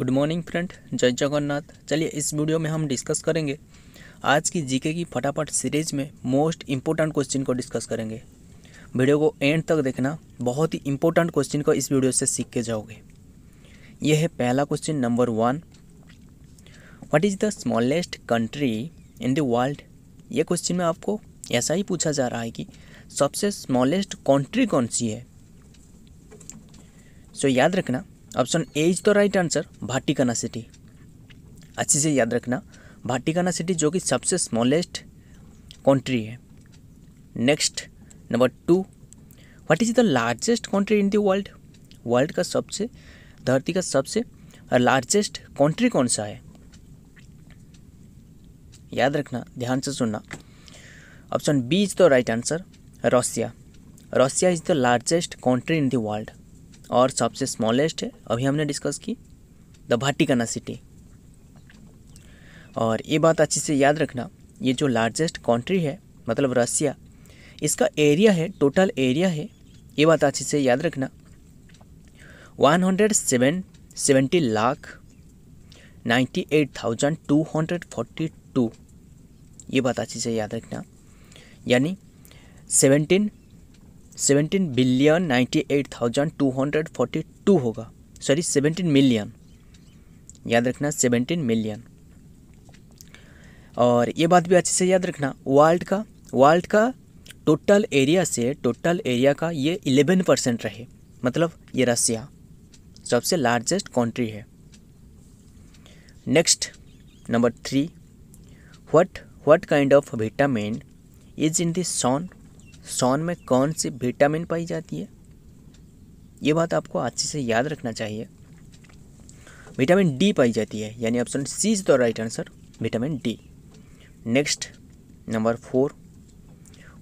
good morning friend जय जगन्नाथ चलिए इस वीडियो में हम डिस्कस करेंगे आज की जीके की फटाफट सीरीज में मोस्ट इम्पोर्टेंट क्वेश्चन को डिस्कस करेंगे वीडियो को एंड तक देखना बहुत ही इंपॉर्टेंट क्वेश्चन को इस वीडियो से सीख के जाओगे यह है पहला question number one what is the smallest country in the world ये क्वेश्चन में आपको ऐसा ही पूछा जा रहा है कि सबसे स्मॉलेस्ट कंट्री कौन सी है सो so, याद रखना option A is the right answer Vatican city अच्छे से याद रखना भाटिकाना सिटी जो कि सबसे स्मॉलेस्ट कंट्री है next number two what is the largest country in the world world का सबसे धरती का सबसे लार्जेस्ट कंट्री कौन सा है याद रखना ध्यान से सुनना option B is the right answer Russia Russia is the largest country in the world और सबसे स्मॉलेस्ट है अभी हमने डिस्कस की द भाटिकाना सिटी और ये बात अच्छे से याद रखना ये जो लार्जेस्ट कंट्री है मतलब रसिया इसका एरिया है टोटल एरिया है ये बात अच्छे से याद रखना one hundred seven seventy lakh ninety eight thousand two hundred forty two ये बात अच्छे से याद रखना यानी seventeen seventeen billion ninety eight thousand two hundred forty two होगा सॉरी सेवनटीन मिलियन याद रखना सेवनटीन मिलियन और ये बात भी अच्छे से याद रखना वर्ल्ड का वर्ल्ड का टोटल एरिया से टोटल एरिया का ये इलेवन परसेंट रहे मतलब ये रसिया सबसे लार्जेस्ट कंट्री है next number three what what kind of vitamin is in this sun sun में कौन सी विटामिन पाई जाती है ये बात आपको अच्छे से याद रखना चाहिए विटामिन डी पाई जाती है यानी option C is the right answer vitamin D next number four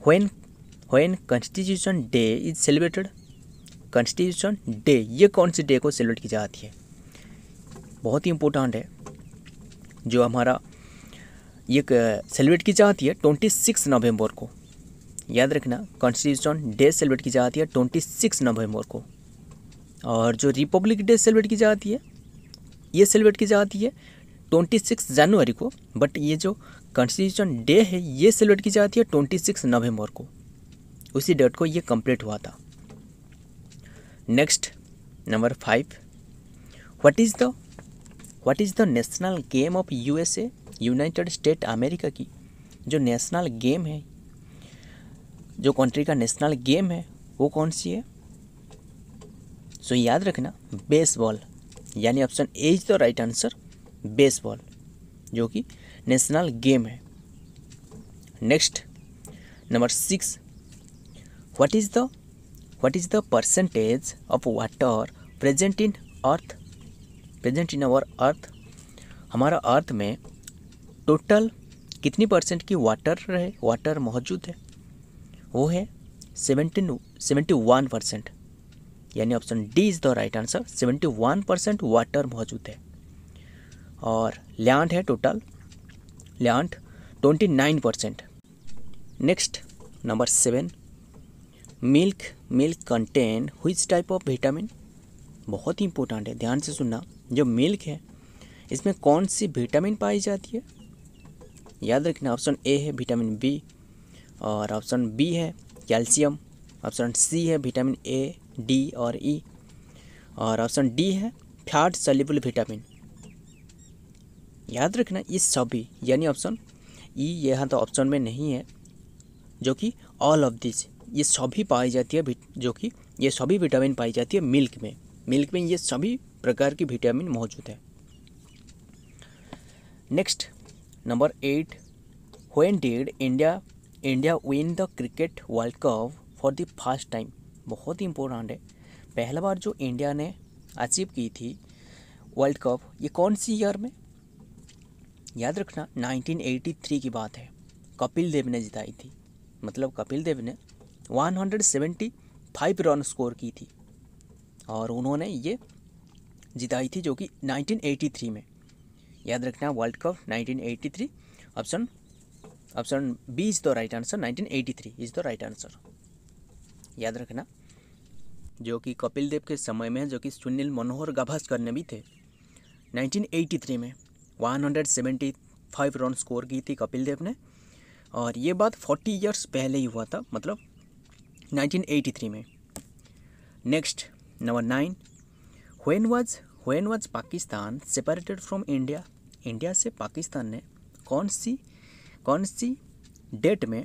when when constitution day is celebrated constitution day ये कौन सी डे को सेलिब्रेट की जाती है बहुत ही इम्पोर्टेंट है जो हमारा ये सेलिब्रेट की जाती है ट्वेंटी सिक्स नवम्बर को याद रखना कॉन्स्टिट्यूशन डे सेलिब्रेट की जाती है ट्वेंटी सिक्स नवम्बर को और जो रिपब्लिक डे सेलिब्रेट की जाती है ये सेलिब्रेट की जाती है ट्वेंटी सिक्स जनवरी को बट ये जो कॉन्स्टिट्यूशन डे है ये सेलिब्रेट की जाती है ट्वेंटी सिक्स नवम्बर को उसी डेट को ये कंप्लीट हुआ था next number five what is the what is the national game of USA United State America की जो नेशनल गेम है जो कंट्री का नेशनल गेम है वो कौन सी है सो so, याद रखना बेसबॉल यानी option A is the right answer baseball जो कि नेशनल गेम है next number six what is the what is the percentage of water present in earth present in our earth हमारा अर्थ में total कितनी percent की water रहे water मौजूद है वो है सेवेंटीन सेवेंटी वन परसेंट यानी option D is the right answer seventy one percent water मौजूद है और लैंड है total land twenty nine percent next number seven milk milk contain which type of vitamin बहुत ही इंपॉर्टेंट है ध्यान से सुनना जो मिल्क है इसमें कौन सी विटामिन पाई जाती है याद रखना ऑप्शन ए है विटामिन बी और ऑप्शन बी है कैल्शियम ऑप्शन सी है विटामिन ए डी और ई e, और ऑप्शन डी है फैट सल्यूबल विटामिन याद रखना ये सभी यानी ऑप्शन ई यहाँ तो ऑप्शन में नहीं है जो कि ऑल ऑफ दिस ये सभी पाई जाती है जो कि ये सभी विटामिन पाई जाती है मिल्क में मिल्क में ये सभी प्रकार की विटामिन मौजूद है next number eight when did India India win the cricket world cup for the first time बहुत ही इम्पोर्टेंट है पहला बार जो इंडिया ने अचीव की थी वर्ल्ड कप ये कौन सी ईयर में याद रखना 1983 की बात है कपिल देव ने जिताई थी मतलब कपिल देव ने 175 रन स्कोर की थी और उन्होंने ये जिताई थी जो कि 1983 में याद रखना world cup 1983 option option B is the right answer 1983 is the right answer याद रखना जो कि कपिल देव के समय में जो कि सुनील मनोहर गाभास्कर ने भी थे 1983 में 175 रन स्कोर की थी कपिल देव ने और ये बात 40 इयर्स पहले ही हुआ था मतलब 1983 में next number nine when was when was Pakistan separated from India India से पाकिस्तान ने कौन सी कौन सी डेट में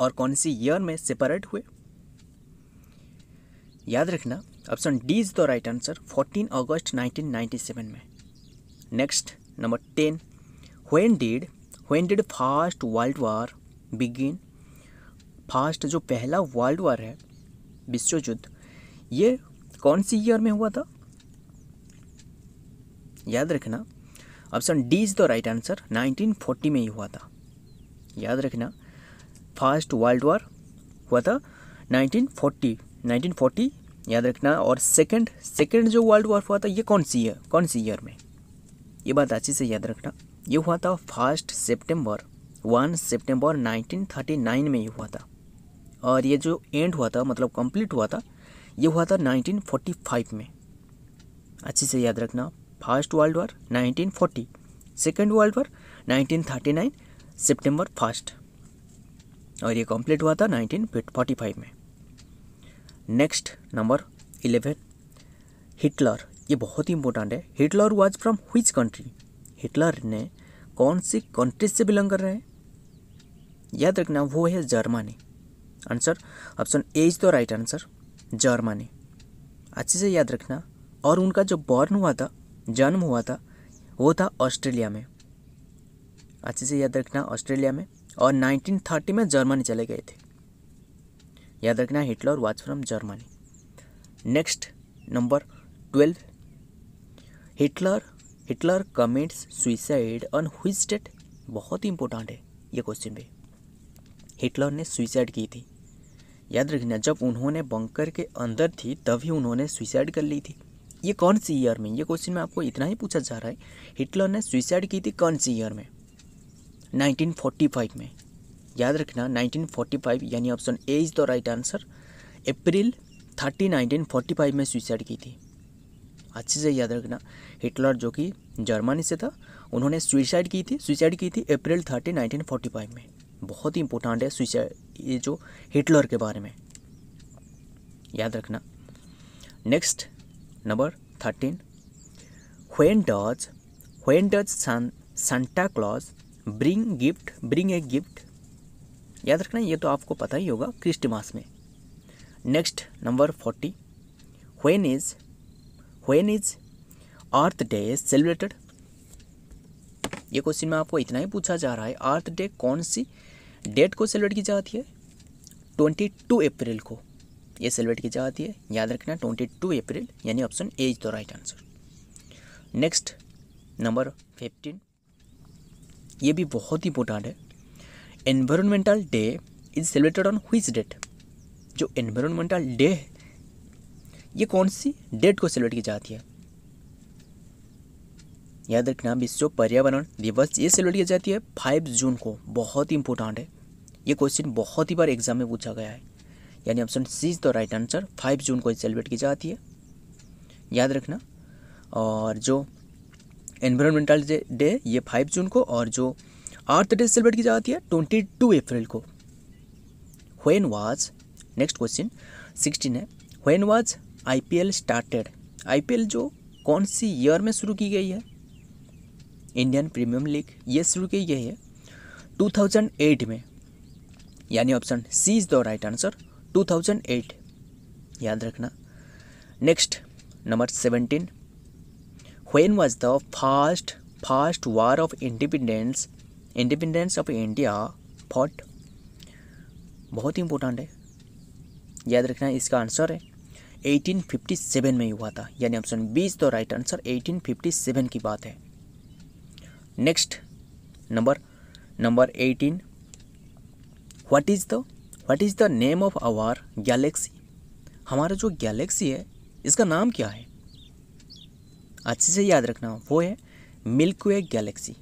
और कौन सी ईयर में सेपरेट हुए याद रखना option D is the right answer 14 अगस्त 1997 में next number ten when did when did first world war begin first जो पहला वर्ल्ड वार है विश्व युद्ध ये कौन सी ईयर में हुआ था याद रखना option D is the right answer 1940 में ही हुआ था याद रखना फर्स्ट वर्ल्ड वॉर हुआ था 1940 1940 याद रखना और सेकंड सेकंड जो वर्ल्ड वॉर हुआ था ये कौन सी ईयर कौन सी ईयर में ये बात अच्छे से याद रखना ये हुआ था first September one September nineteen में ही हुआ था और ये जो एंड हुआ था मतलब कंप्लीट हुआ था ये हुआ था 1945 में अच्छे से याद रखना first world war 1940 second world war 1939 सितंबर फर्स्ट और ये कंप्लीट हुआ था 1945 में नेक्स्ट नंबर इलेवन हिटलर ये बहुत ही इंपॉर्टेंट है Hitler was from which country Hitler ने कौन सी कंट्री से बिलोंग कर रहे हैं याद रखना वो है Germany answer option A is the right answer Germany अच्छे से याद रखना और उनका जो बर्न हुआ था जन्म हुआ था वो था ऑस्ट्रेलिया में अच्छे से याद रखना ऑस्ट्रेलिया में और 1930 में जर्मनी चले गए थे याद रखना Hitler was from Germany next number twelve Hitler Hitler commits suicide on which state बहुत ही इंपॉर्टेंट है ये क्वेश्चन भी हिटलर ने सुइसाइड की थी याद रखना जब उन्होंने बंकर के अंदर थी तभी उन्होंने सुइसाइड कर ली थी ये कौन सी ईयर में ये क्वेश्चन में आपको इतना ही पूछा जा रहा है हिटलर ने सुइसाइड की थी कौन सी ईयर में 1945 में याद रखना 1945 यानी option A is the right answer April 30 1945 में सुइसाइड की थी अच्छे से याद रखना हिटलर जो कि जर्मनी से था उन्होंने सुइसाइड की थी सुइसाइड की थी अप्रैल थर्टी नाइनटीन में बहुत ही इंपॉर्टेंट है सुइसाइड ये जो हिटलर के बारे में याद रखना next number thirteen when does when does सन Santa Claus bring gift bring a gift याद रखना ये तो आपको पता ही होगा क्रिस्टमास में next number forty when is when is earth day celebrated ये क्वेश्चन में आपको इतना ही पूछा जा रहा है अर्थ डे कौन सी डेट को सेलिब्रेट की जाती है ट्वेंटी टू अप्रैल को ये सेलिब्रेट की जाती है याद रखना ट्वेंटी टू अप्रैल यानी option A is the right answer next number fifteen ये भी बहुत इंपॉर्टेंट है environmental day is celebrated on which date जो एनवायरमेंटल डे है ये कौन सी डेट को सेलिब्रेट की जाती है याद रखना विश्व पर्यावरण दिवस ये सेलिब्रेट की जाती है फाइव जून को बहुत ही इंपॉर्टेंट है ये क्वेश्चन बहुत ही बार एग्जाम में पूछा गया है यानी option C is the right answer five June को सेलिब्रेट की जाती है याद रखना और जो एनवायरमेंटल डे ये फाइव जून को और जो अर्थ डे सेलिब्रेट की जाती है ट्वेंटी टू अप्रैल को when was next question sixteen है L started I P L जो कौन सी ईयर में शुरू की गई है इंडियन प्रीमियम लीग ये शुरू की गई है एट में यानी option C is the right answer 2008 याद रखना next number seventeen when was the first first war of independence independence of India fought बहुत ही इंपॉर्टेंट है याद रखना इसका आंसर है 1857 में हुआ था यानी ऑप्शन इज़ तो राइट आंसर 1857 की बात है next number number 18 what is the what is the name of our galaxy हमारा जो गैलेक्सी है इसका नाम क्या है अच्छे से याद रखना वो है मिल्क वे गैलेक्सी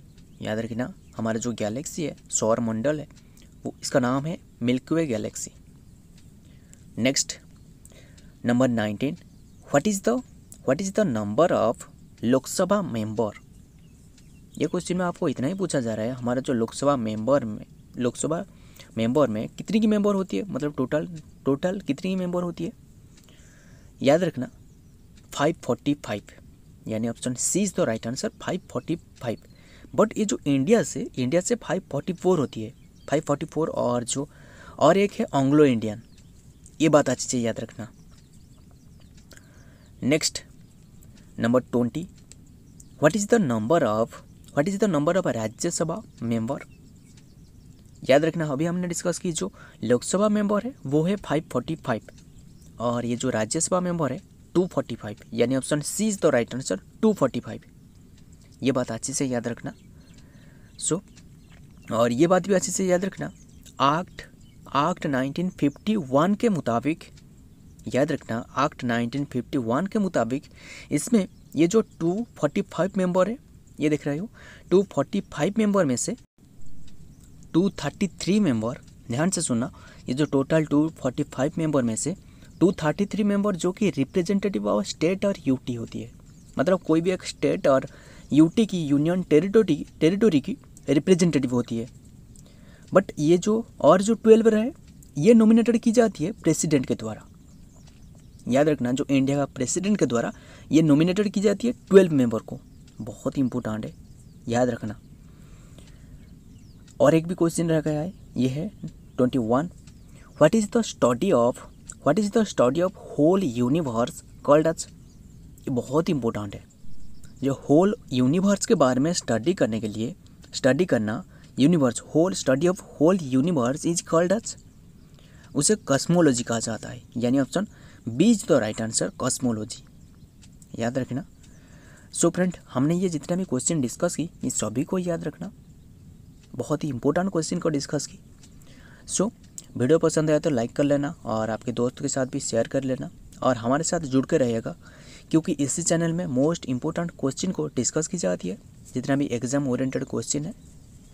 याद रखना हमारा जो गैलेक्सी है सौर मंडल है वो इसका नाम है milk way galaxy next number nineteen what is the what is the number of Lok Sabha member ये क्वेश्चन में आपको इतना ही पूछा जा रहा है हमारा जो लोकसभा मेंबर में लोकसभा मेंबर में कितनी की मेंबर होती है मतलब टोटल टोटल कितनी की मेंबर होती है याद रखना फाइव फोर्टी फाइव यानी option C is the right answer five forty five but ये जो इंडिया से इंडिया से फाइव फोर्टी फोर होती है फाइव फोर्टी फोर और जो और एक है आंग्लो इंडियन ये बात अच्छी चाहिए याद रखना next number twenty what is the number of what is the number of Rajya Sabha member याद रखना अभी हमने डिस्कस की जो लोकसभा मेंबर है वो है फाइव फोर्टी फाइव और ये जो राज्यसभा मेंबर है टू फोर्टी फाइव यानी option C is the right answer two forty five ये बात अच्छे से याद रखना सो so, और ये बात भी अच्छे से याद रखना आक्ट आक्ट वन के मुताबिक याद रखना आक्ट वन के मुताबिक इसमें ये जो टू फोर्टी फाइव मेंबर है ये देख रहे हो टू फोर्टी फाइव मेंबर में से 233 मेंबर ध्यान से सुनना ये जो टोटल 245 मेंबर में से 233 मेंबर जो कि रिप्रेजेंटेटिव ऑफ स्टेट और यूटी होती है मतलब कोई भी एक स्टेट और यूटी की यूनियन टेरिटोरी टेरिटोरी की रिप्रेजेंटेटिव होती है बट ये जो और जो ट्वेल्व रहे ये नॉमिनेटेड की जाती है प्रेसिडेंट के द्वारा याद रखना जो इंडिया का प्रेसिडेंट के द्वारा ये नॉमिनेटेड की जाती है ट्वेल्व मेंबर को बहुत इंपॉर्टेंट है याद रखना और एक भी क्वेश्चन रह गया है ये है twenty one what is the study of what is the study of whole universe called as ये बहुत इंपॉर्टेंट है जो होल यूनिवर्स के बारे में स्टडी करने के लिए स्टडी करना universe whole study of whole universe is called as उसे कस्मोलॉजी कहा जाता है यानी option B is the right answer cosmology याद रखना सो so फ्रेंड हमने ये जितना भी क्वेश्चन डिस्कस की इन सभी को याद रखना बहुत ही इंपॉर्टेंट क्वेश्चन को डिस्कस की सो so, वीडियो पसंद आया तो लाइक कर लेना और आपके दोस्त के साथ भी शेयर कर लेना और हमारे साथ जुड़ के रहेगा क्योंकि इसी चैनल में मोस्ट इंपॉर्टेंट क्वेश्चन को डिस्कस की जाती है जितना भी एग्जाम ओरिएंटेड क्वेश्चन है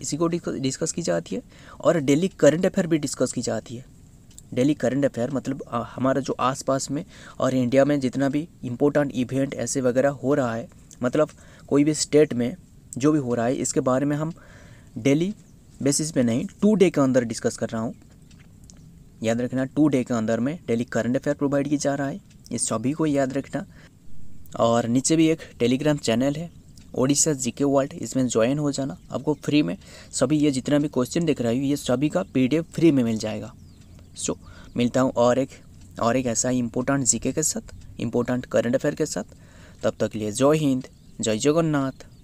इसी को डिस्कस की जाती है और डेली करंट अफेयर भी डिस्कस की जाती है डेली करंट अफेयर मतलब हमारा जो आसपास में और इंडिया में जितना भी इम्पोर्टेंट इवेंट ऐसे वगैरह हो रहा है मतलब कोई भी स्टेट में जो भी हो रहा है इसके बारे में हम डेली बेसिस पे नहीं टू डे के अंदर डिस्कस कर रहा हूँ याद रखना टू डे के अंदर में डेली करंट अफेयर प्रोवाइड किया जा रहा है ये सभी को याद रखना और नीचे भी एक टेलीग्राम चैनल है ओडिशा जीके वर्ल्ड इसमें ज्वाइन हो जाना आपको फ्री में सभी ये जितना भी क्वेश्चन देख रहा हूँ ये सभी का पी फ्री में मिल जाएगा सो मिलता हूँ और एक और एक ऐसा इंपॉर्टेंट इम्पोर्टेंट जीके के साथ इम्पोर्टेंट करंट अफेयर के साथ तब तक लिए जय हिंद जय जगन्नाथ